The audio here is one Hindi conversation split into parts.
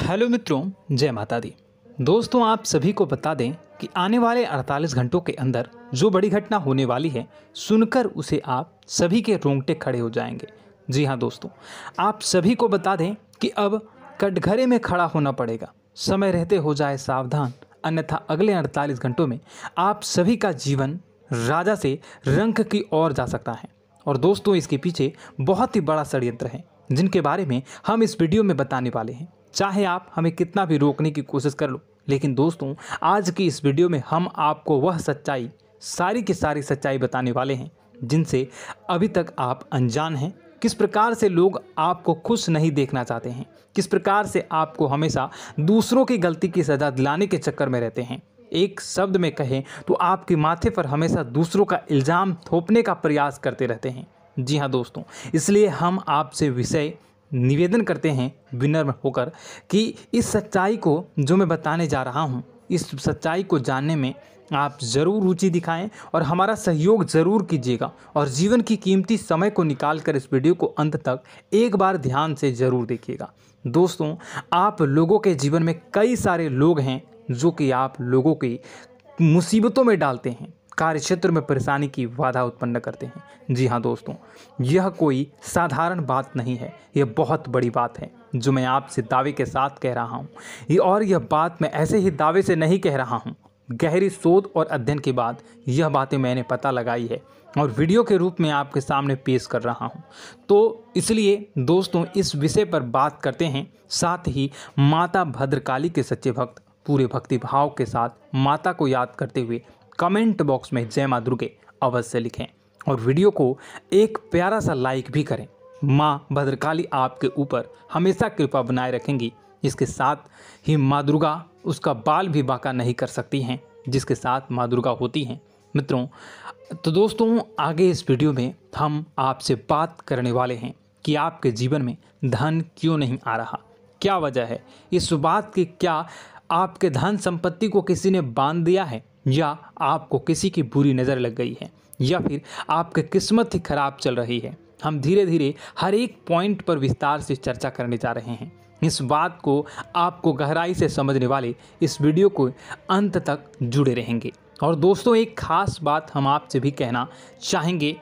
हेलो मित्रों जय माता दी दोस्तों आप सभी को बता दें कि आने वाले 48 घंटों के अंदर जो बड़ी घटना होने वाली है सुनकर उसे आप सभी के रोंगटे खड़े हो जाएंगे जी हाँ दोस्तों आप सभी को बता दें कि अब कटघरे में खड़ा होना पड़ेगा समय रहते हो जाए सावधान अन्यथा अगले 48 घंटों में आप सभी का जीवन राजा से रंक की ओर जा सकता है और दोस्तों इसके पीछे बहुत ही बड़ा षडयंत्र है जिनके बारे में हम इस वीडियो में बताने वाले हैं चाहे आप हमें कितना भी रोकने की कोशिश कर लो लेकिन दोस्तों आज की इस वीडियो में हम आपको वह सच्चाई सारी की सारी सच्चाई बताने वाले हैं जिनसे अभी तक आप अनजान हैं किस प्रकार से लोग आपको खुश नहीं देखना चाहते हैं किस प्रकार से आपको हमेशा दूसरों की गलती की सज़ा दिलाने के चक्कर में रहते हैं एक शब्द में कहें तो आपके माथे पर हमेशा दूसरों का इल्ज़ाम थोपने का प्रयास करते रहते हैं जी हाँ दोस्तों इसलिए हम आपसे विषय निवेदन करते हैं विनर होकर कि इस सच्चाई को जो मैं बताने जा रहा हूँ इस सच्चाई को जानने में आप ज़रूर रुचि दिखाएं और हमारा सहयोग ज़रूर कीजिएगा और जीवन की कीमती समय को निकाल कर इस वीडियो को अंत तक एक बार ध्यान से ज़रूर देखिएगा दोस्तों आप लोगों के जीवन में कई सारे लोग हैं जो कि आप लोगों की मुसीबतों में डालते हैं कार्य क्षेत्र में परेशानी की बाधा उत्पन्न करते हैं जी हाँ दोस्तों यह कोई साधारण बात नहीं है यह बहुत बड़ी बात है जो मैं आपसे दावे के साथ कह रहा हूँ ये और यह बात मैं ऐसे ही दावे से नहीं कह रहा हूँ गहरी शोध और अध्ययन के बाद यह बातें मैंने पता लगाई है और वीडियो के रूप में आपके सामने पेश कर रहा हूँ तो इसलिए दोस्तों इस विषय पर बात करते हैं साथ ही माता भद्रकाली के सच्चे भक्त पूरे भक्ति भाव के साथ माता को याद करते हुए कमेंट बॉक्स में जय माँ दुर्गे अवश्य लिखें और वीडियो को एक प्यारा सा लाइक भी करें माँ भद्रकाली आपके ऊपर हमेशा कृपा बनाए रखेंगी इसके साथ ही माँ दुर्गा उसका बाल भी बाका नहीं कर सकती हैं जिसके साथ माँ दुर्गा होती हैं मित्रों तो दोस्तों आगे इस वीडियो में हम आपसे बात करने वाले हैं कि आपके जीवन में धन क्यों नहीं आ रहा क्या वजह है इस बात की क्या आपके धन संपत्ति को किसी ने बांध दिया है या आपको किसी की बुरी नज़र लग गई है या फिर आपकी किस्मत ही खराब चल रही है हम धीरे धीरे हर एक पॉइंट पर विस्तार से चर्चा करने जा रहे हैं इस बात को आपको गहराई से समझने वाले इस वीडियो को अंत तक जुड़े रहेंगे और दोस्तों एक ख़ास बात हम आपसे भी कहना चाहेंगे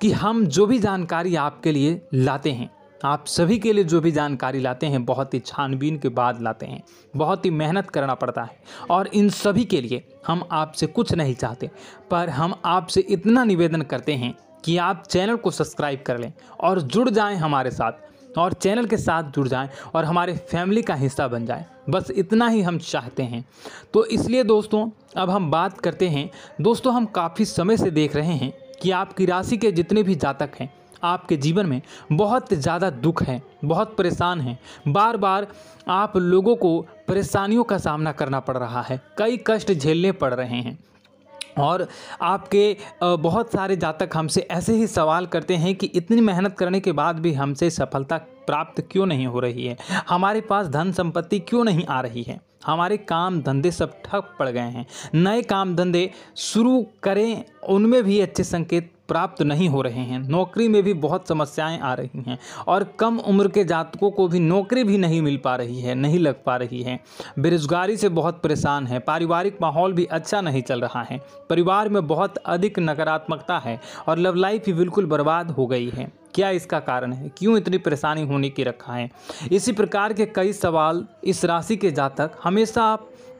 कि हम जो भी जानकारी आपके लिए लाते हैं आप सभी के लिए जो भी जानकारी लाते हैं बहुत ही छानबीन के बाद लाते हैं बहुत ही मेहनत करना पड़ता है और इन सभी के लिए हम आपसे कुछ नहीं चाहते पर हम आपसे इतना निवेदन करते हैं कि आप चैनल को सब्सक्राइब कर लें और जुड़ जाएं हमारे साथ और चैनल के साथ जुड़ जाएं और हमारे फैमिली का हिस्सा बन जाएं बस इतना ही हम चाहते हैं तो इसलिए दोस्तों अब हम बात करते हैं दोस्तों हम काफ़ी समय से देख रहे हैं कि आपकी राशि के जितने भी जातक हैं आपके जीवन में बहुत ज़्यादा दुख है बहुत परेशान हैं बार बार आप लोगों को परेशानियों का सामना करना पड़ रहा है कई कष्ट झेलने पड़ रहे हैं और आपके बहुत सारे जातक हमसे ऐसे ही सवाल करते हैं कि इतनी मेहनत करने के बाद भी हमसे सफलता प्राप्त क्यों नहीं हो रही है हमारे पास धन संपत्ति क्यों नहीं आ रही है हमारे काम धंधे सब ठप पड़ गए हैं नए काम धंधे शुरू करें उनमें भी अच्छे संकेत प्राप्त नहीं हो रहे हैं नौकरी में भी बहुत समस्याएं आ रही हैं और कम उम्र के जातकों को भी नौकरी भी नहीं मिल पा रही है नहीं लग पा रही है बेरोजगारी से बहुत परेशान है पारिवारिक माहौल भी अच्छा नहीं चल रहा है परिवार में बहुत अधिक नकारात्मकता है और लव लाइफ भी बिल्कुल बर्बाद हो गई है क्या इसका कारण है क्यों इतनी परेशानी होने की रखा है इसी प्रकार के कई सवाल इस राशि के जातक हमेशा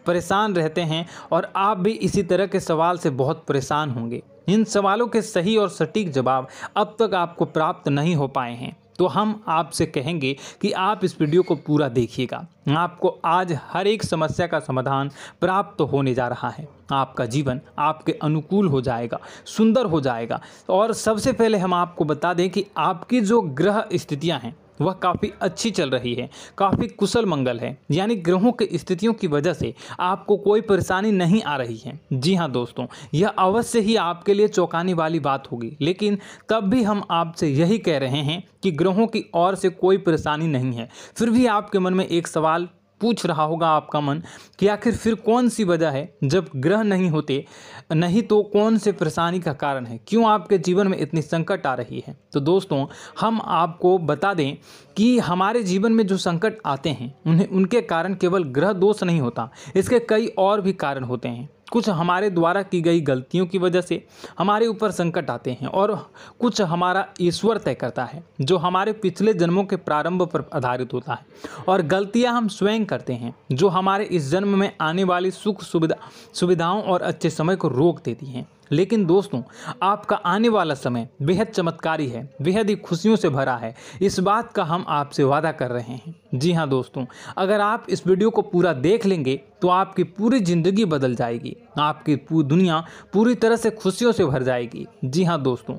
परेशान रहते हैं और आप भी इसी तरह के सवाल से बहुत परेशान होंगे इन सवालों के सही और सटीक जवाब अब तक आपको प्राप्त नहीं हो पाए हैं तो हम आपसे कहेंगे कि आप इस वीडियो को पूरा देखिएगा आपको आज हर एक समस्या का समाधान प्राप्त होने जा रहा है आपका जीवन आपके अनुकूल हो जाएगा सुंदर हो जाएगा और सबसे पहले हम आपको बता दें कि आपकी जो ग्रह स्थितियां हैं वह काफ़ी अच्छी चल रही है काफ़ी कुशल मंगल है यानी ग्रहों की स्थितियों की वजह से आपको कोई परेशानी नहीं आ रही है जी हाँ दोस्तों यह अवश्य ही आपके लिए चौंकाने वाली बात होगी लेकिन तब भी हम आपसे यही कह रहे हैं कि ग्रहों की ओर से कोई परेशानी नहीं है फिर भी आपके मन में एक सवाल पूछ रहा होगा आपका मन कि आखिर फिर कौन सी वजह है जब ग्रह नहीं होते नहीं तो कौन से परेशानी का कारण है क्यों आपके जीवन में इतनी संकट आ रही है तो दोस्तों हम आपको बता दें कि हमारे जीवन में जो संकट आते हैं उन्हें उनके कारण केवल ग्रह दोष नहीं होता इसके कई और भी कारण होते हैं कुछ हमारे द्वारा की गई गलतियों की वजह से हमारे ऊपर संकट आते हैं और कुछ हमारा ईश्वर तय करता है जो हमारे पिछले जन्मों के प्रारंभ पर आधारित होता है और गलतियां हम स्वयं करते हैं जो हमारे इस जन्म में आने वाली सुख सुविधा सुविधाओं और अच्छे समय को रोक देती हैं लेकिन दोस्तों आपका आने वाला समय बेहद चमत्कारी है बेहद ही खुशियों से भरा है इस बात का हम आपसे वादा कर रहे हैं जी हाँ दोस्तों अगर आप इस वीडियो को पूरा देख लेंगे तो आपकी पूरी ज़िंदगी बदल जाएगी आपकी पूरी दुनिया पूरी तरह से खुशियों से भर जाएगी जी हाँ दोस्तों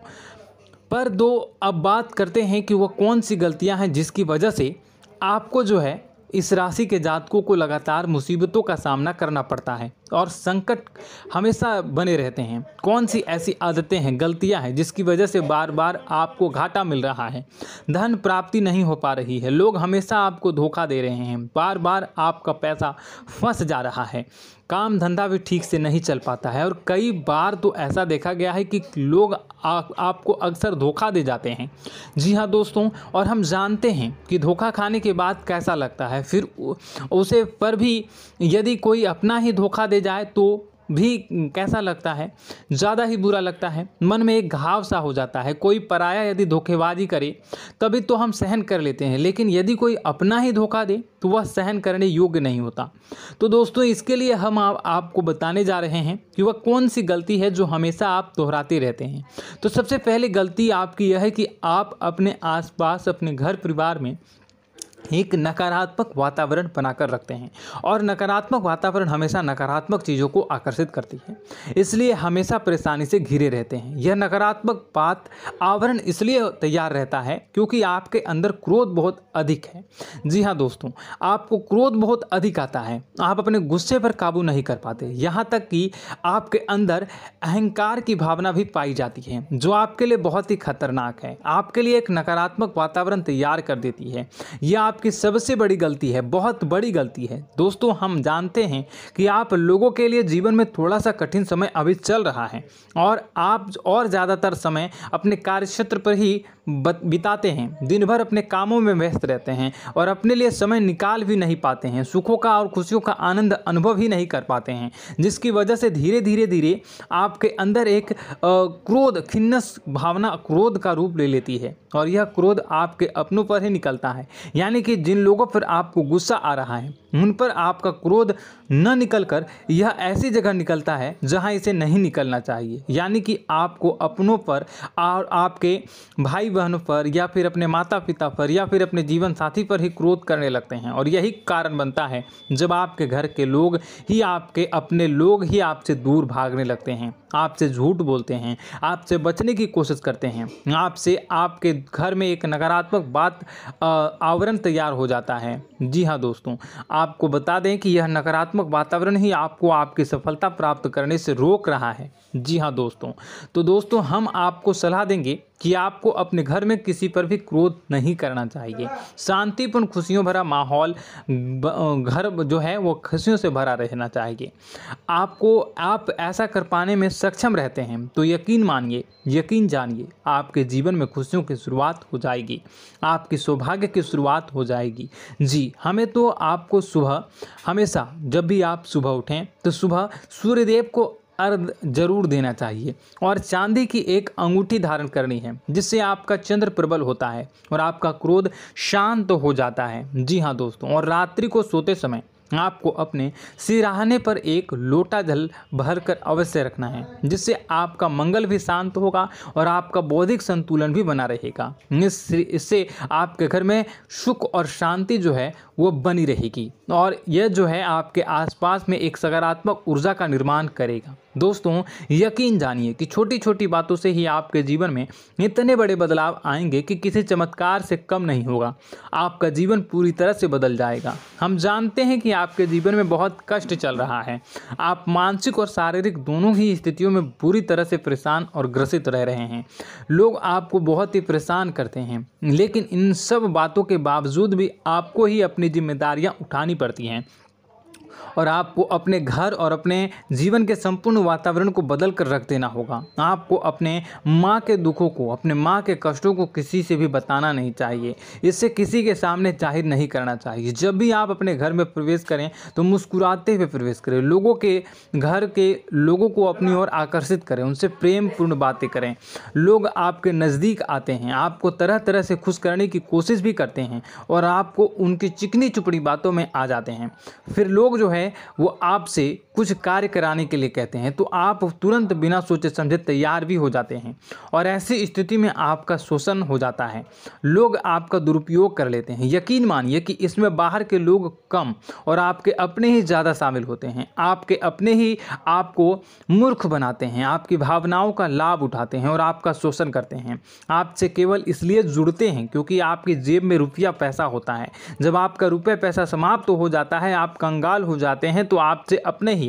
पर दो अब बात करते हैं कि वह कौन सी गलतियाँ हैं जिसकी वजह से आपको जो है इस राशि के जातकों को लगातार मुसीबतों का सामना करना पड़ता है और संकट हमेशा बने रहते हैं कौन सी ऐसी आदतें हैं गलतियां हैं जिसकी वजह से बार बार आपको घाटा मिल रहा है धन प्राप्ति नहीं हो पा रही है लोग हमेशा आपको धोखा दे रहे हैं बार बार आपका पैसा फंस जा रहा है काम धंधा भी ठीक से नहीं चल पाता है और कई बार तो ऐसा देखा गया है कि लोग आ, आपको अक्सर धोखा दे जाते हैं जी हाँ दोस्तों और हम जानते हैं कि धोखा खाने के बाद कैसा लगता है फिर उसे पर भी यदि कोई अपना ही धोखा दे से जाए तो भी कैसा लगता है ज़्यादा ही बुरा लगता है मन में एक घाव सा हो जाता है कोई पराया यदि धोखेबाजी करे तभी तो हम सहन कर लेते हैं लेकिन यदि कोई अपना ही धोखा दे तो वह सहन करने योग्य नहीं होता तो दोस्तों इसके लिए हम आ, आपको बताने जा रहे हैं कि वह कौन सी गलती है जो हमेशा आप दोहराते रहते हैं तो सबसे पहले गलती आपकी यह है कि आप अपने आसपास अपने घर परिवार में एक नकारात्मक वातावरण बनाकर रखते हैं और नकारात्मक वातावरण हमेशा नकारात्मक चीज़ों को आकर्षित करती है इसलिए हमेशा परेशानी से घिरे रहते हैं यह नकारात्मक बात आवरण इसलिए तैयार रहता है क्योंकि आपके अंदर क्रोध बहुत अधिक है जी हाँ दोस्तों आपको क्रोध बहुत अधिक आता है आप अपने गुस्से पर काबू नहीं कर पाते यहाँ तक कि आपके अंदर अहंकार की भावना भी पाई जाती है जो आपके लिए बहुत ही खतरनाक है आपके लिए एक नकारात्मक वातावरण तैयार कर देती है यह आपकी सबसे बड़ी गलती है बहुत बड़ी गलती है दोस्तों हम जानते हैं कि आप लोगों के लिए जीवन में थोड़ा सा कठिन समय अभी चल रहा है और आप और ज़्यादातर समय अपने कार्य क्षेत्र पर ही बिताते हैं दिन भर अपने कामों में व्यस्त रहते हैं और अपने लिए समय निकाल भी नहीं पाते हैं सुखों का और खुशियों का आनंद अनुभव ही नहीं कर पाते हैं जिसकी वजह से धीरे धीरे धीरे आपके अंदर एक क्रोध खिन्नस भावना क्रोध का रूप ले लेती है और यह क्रोध आपके अपनों पर ही निकलता है यानी कि जिन लोगों पर आपको गुस्सा आ रहा है उन पर आपका क्रोध न निकल कर यह ऐसी जगह निकलता है जहाँ इसे नहीं निकलना चाहिए यानी कि आपको अपनों पर और आपके भाई बहनों पर या फिर अपने माता पिता पर या फिर अपने जीवन साथी पर ही क्रोध करने लगते हैं और यही कारण बनता है जब आपके घर के लोग ही आपके अपने लोग ही आपसे दूर भागने लगते हैं आपसे झूठ बोलते हैं आपसे बचने की कोशिश करते हैं आपसे आपके घर में एक नकारात्मक बात आवरण तैयार हो जाता है जी हाँ दोस्तों आपको बता दें कि यह नकारात्मक वातावरण ही आपको आपकी सफलता प्राप्त करने से रोक रहा है जी हाँ दोस्तों तो दोस्तों हम आपको सलाह देंगे कि आपको अपने घर में किसी पर भी क्रोध नहीं करना चाहिए शांतिपूर्ण खुशियों भरा माहौल घर जो है वो खुशियों से भरा रहना चाहिए आपको आप ऐसा कर पाने में सक्षम रहते हैं तो यकीन मानिए यकीन जानिए आपके जीवन में खुशियों की शुरुआत हो जाएगी आपके सौभाग्य की शुरुआत हो जाएगी जी हमें तो आपको सुबह हमेशा जब भी आप सुबह उठें तो सुबह सूर्यदेव को अर्ध जरूर देना चाहिए और चांदी की एक अंगूठी धारण करनी है जिससे आपका चंद्र प्रबल होता है और आपका क्रोध शांत तो हो जाता है जी हाँ दोस्तों और रात्रि को सोते समय आपको अपने सिराहाने पर एक लोटा जल भर कर अवश्य रखना है जिससे आपका मंगल भी शांत होगा और आपका बौद्धिक संतुलन भी बना रहेगा इससे आपके घर में सुख और शांति जो है वो बनी रहेगी और यह जो है आपके आसपास में एक सकारात्मक ऊर्जा का निर्माण करेगा दोस्तों यकीन जानिए कि छोटी छोटी बातों से ही आपके जीवन में इतने बड़े बदलाव आएंगे कि किसी चमत्कार से कम नहीं होगा आपका जीवन पूरी तरह से बदल जाएगा हम जानते हैं कि आपके जीवन में बहुत कष्ट चल रहा है आप मानसिक और शारीरिक दोनों ही स्थितियों में बुरी तरह से परेशान और ग्रसित रह रहे हैं लोग आपको बहुत ही परेशान करते हैं लेकिन इन सब बातों के बावजूद भी आपको ही अपनी जिम्मेदारियां उठानी पड़ती हैं और आपको अपने घर और अपने जीवन के संपूर्ण वातावरण को बदल कर रख देना होगा आपको अपने माँ के दुखों को अपने माँ के कष्टों को किसी से भी बताना नहीं चाहिए इससे किसी के सामने जाहिर नहीं करना चाहिए जब भी आप अपने घर में प्रवेश करें तो मुस्कुराते हुए प्रवेश करें लोगों के घर के लोगों को अपनी ओर आकर्षित करें उनसे प्रेमपूर्ण बातें करें लोग आपके नज़दीक आते हैं आपको तरह तरह से खुश करने की कोशिश भी करते हैं और आपको उनकी चिकनी चुपड़ी बातों में आ जाते हैं फिर लोग जो है वो आपसे कुछ कार्य कराने के लिए कहते हैं तो आप तुरंत बिना सोचे समझे तैयार भी हो जाते हैं और ऐसी स्थिति में आपका शोषण हो जाता है लोग आपका दुरुपयोग कर लेते हैं यकीन मानिए कि इसमें बाहर के लोग कम और आपके अपने ही ज़्यादा शामिल होते हैं आपके अपने ही आपको मूर्ख बनाते हैं आपकी भावनाओं का लाभ उठाते हैं और आपका शोषण करते हैं आपसे केवल इसलिए जुड़ते हैं क्योंकि आपकी जेब में रुपया पैसा होता है जब आपका रुपये पैसा समाप्त तो हो जाता है आप कंगाल हो जाते हैं तो आपसे अपने ही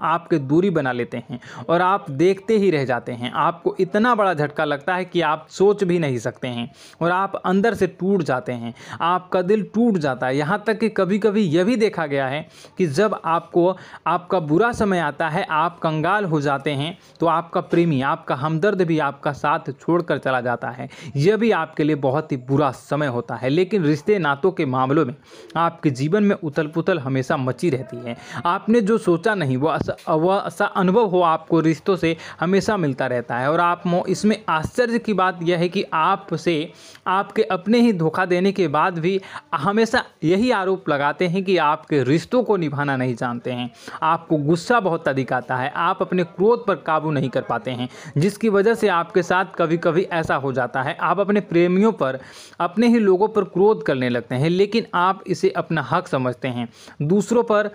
आपके दूरी बना लेते हैं और आप देखते ही रह जाते हैं आपको इतना बड़ा झटका लगता है कि आप सोच भी नहीं सकते हैं और आप अंदर से टूट जाते हैं आपका दिल टूट जाता है यहाँ तक कि कभी कभी यह भी देखा गया है कि जब आपको आपका बुरा समय आता है आप कंगाल हो जाते हैं तो आपका प्रेमी आपका हमदर्द भी आपका साथ छोड़ चला जाता है यह भी आपके लिए बहुत ही बुरा समय होता है लेकिन रिश्ते नातों के मामलों में आपके जीवन में उथल पुथल हमेशा मची रहती है आपने जो सोचा नहीं वह वह सा अनुभव हो आपको रिश्तों से हमेशा मिलता रहता है और आप इसमें आश्चर्य की बात यह है कि आपसे आपके अपने ही धोखा देने के बाद भी हमेशा यही आरोप लगाते हैं कि आपके रिश्तों को निभाना नहीं जानते हैं आपको गुस्सा बहुत अधिक आता है आप अपने क्रोध पर काबू नहीं कर पाते हैं जिसकी वजह से आपके साथ कभी कभी ऐसा हो जाता है आप अपने प्रेमियों पर अपने ही लोगों पर क्रोध करने लगते हैं लेकिन आप इसे अपना हक समझते हैं दूसरों पर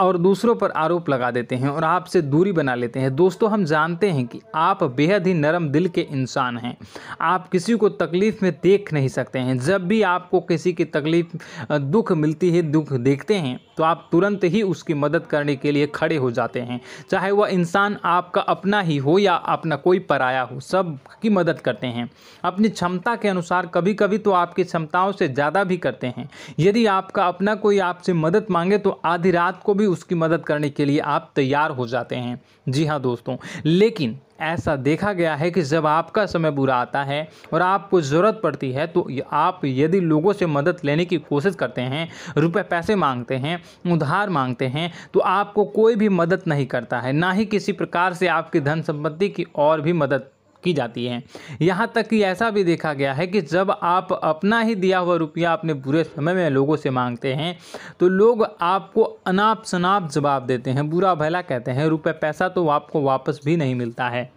और दूसरों पर आरोप लगा देते हैं और आपसे दूरी बना लेते हैं दोस्तों हम जानते हैं कि आप बेहद ही नरम दिल के इंसान हैं आप किसी को तकलीफ़ में देख नहीं सकते हैं जब भी आपको किसी की तकलीफ़ दुख मिलती है दुख देखते हैं तो आप तुरंत ही उसकी मदद करने के लिए खड़े हो जाते हैं चाहे वह इंसान आपका अपना ही हो या अपना कोई पराया हो सब की मदद करते हैं अपनी क्षमता के अनुसार कभी कभी तो आपकी क्षमताओं से ज़्यादा भी करते हैं यदि आपका अपना कोई आपसे मदद मांगे तो आधी रात को भी भी उसकी मदद करने के लिए आप तैयार हो जाते हैं जी हाँ दोस्तों लेकिन ऐसा देखा गया है कि जब आपका समय बुरा आता है और आपको ज़रूरत पड़ती है तो आप यदि लोगों से मदद लेने की कोशिश करते हैं रुपए पैसे मांगते हैं उधार मांगते हैं तो आपको कोई भी मदद नहीं करता है ना ही किसी प्रकार से आपकी धन संपत्ति की और भी मदद की जाती है यहाँ तक कि ऐसा भी देखा गया है कि जब आप अपना ही दिया हुआ रुपया अपने बुरे समय में लोगों से मांगते हैं तो लोग आपको अनाप शनाप जवाब देते हैं बुरा भला कहते हैं रुपये पैसा तो आपको वापस भी नहीं मिलता है